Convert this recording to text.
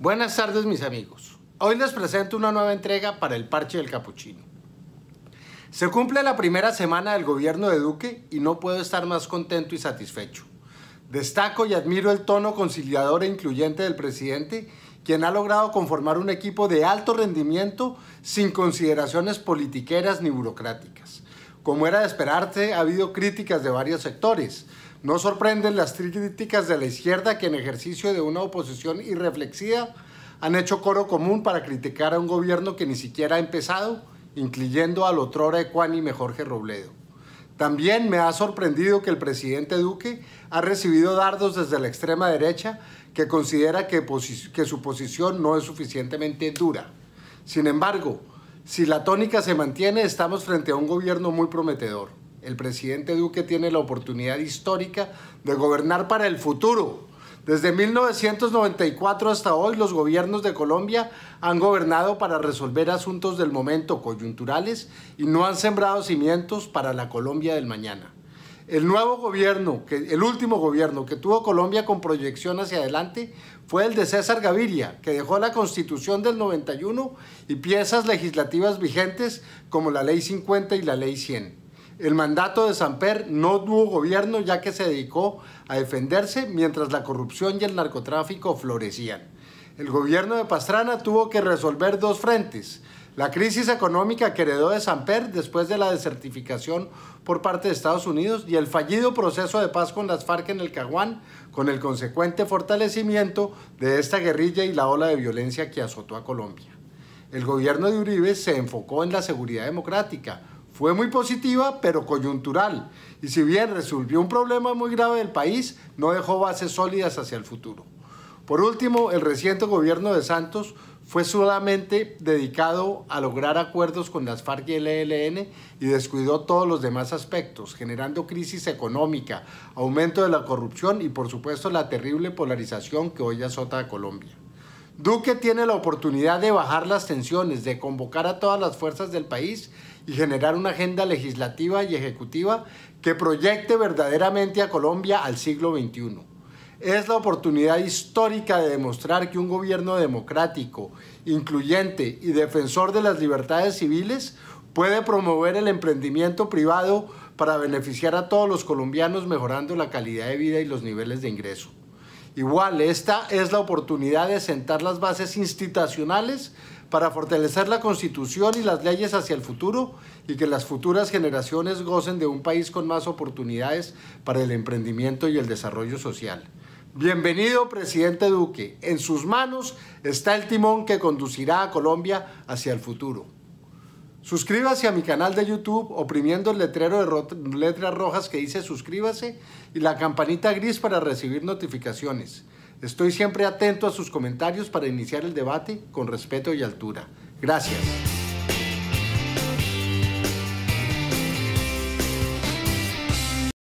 Buenas tardes mis amigos. Hoy les presento una nueva entrega para el Parche del Capuchino. Se cumple la primera semana del gobierno de Duque y no puedo estar más contento y satisfecho. Destaco y admiro el tono conciliador e incluyente del presidente, quien ha logrado conformar un equipo de alto rendimiento sin consideraciones politiqueras ni burocráticas. Como era de esperarse, ha habido críticas de varios sectores. No sorprenden las críticas de la izquierda que en ejercicio de una oposición irreflexiva han hecho coro común para criticar a un gobierno que ni siquiera ha empezado, incluyendo al otrora ecuánime Jorge Robledo. También me ha sorprendido que el presidente Duque ha recibido dardos desde la extrema derecha que considera que, que su posición no es suficientemente dura. Sin embargo, si la tónica se mantiene, estamos frente a un gobierno muy prometedor. El presidente Duque tiene la oportunidad histórica de gobernar para el futuro. Desde 1994 hasta hoy, los gobiernos de Colombia han gobernado para resolver asuntos del momento coyunturales y no han sembrado cimientos para la Colombia del mañana. El nuevo gobierno, que, el último gobierno que tuvo Colombia con proyección hacia adelante fue el de César Gaviria, que dejó la constitución del 91 y piezas legislativas vigentes como la ley 50 y la ley 100. El mandato de Samper no tuvo gobierno ya que se dedicó a defenderse mientras la corrupción y el narcotráfico florecían. El gobierno de Pastrana tuvo que resolver dos frentes, la crisis económica que heredó de Samper después de la desertificación por parte de Estados Unidos y el fallido proceso de paz con las FARC en el Caguán, con el consecuente fortalecimiento de esta guerrilla y la ola de violencia que azotó a Colombia. El gobierno de Uribe se enfocó en la seguridad democrática, fue muy positiva, pero coyuntural, y si bien resolvió un problema muy grave del país, no dejó bases sólidas hacia el futuro. Por último, el reciente gobierno de Santos fue solamente dedicado a lograr acuerdos con las FARC y el ELN y descuidó todos los demás aspectos, generando crisis económica, aumento de la corrupción y por supuesto la terrible polarización que hoy azota a Colombia. Duque tiene la oportunidad de bajar las tensiones, de convocar a todas las fuerzas del país y generar una agenda legislativa y ejecutiva que proyecte verdaderamente a Colombia al siglo XXI. Es la oportunidad histórica de demostrar que un gobierno democrático, incluyente y defensor de las libertades civiles puede promover el emprendimiento privado para beneficiar a todos los colombianos mejorando la calidad de vida y los niveles de ingreso. Igual, esta es la oportunidad de sentar las bases institucionales para fortalecer la constitución y las leyes hacia el futuro y que las futuras generaciones gocen de un país con más oportunidades para el emprendimiento y el desarrollo social. Bienvenido, presidente Duque. En sus manos está el timón que conducirá a Colombia hacia el futuro. Suscríbase a mi canal de YouTube oprimiendo el letrero de letras rojas que dice suscríbase y la campanita gris para recibir notificaciones. Estoy siempre atento a sus comentarios para iniciar el debate con respeto y altura. Gracias.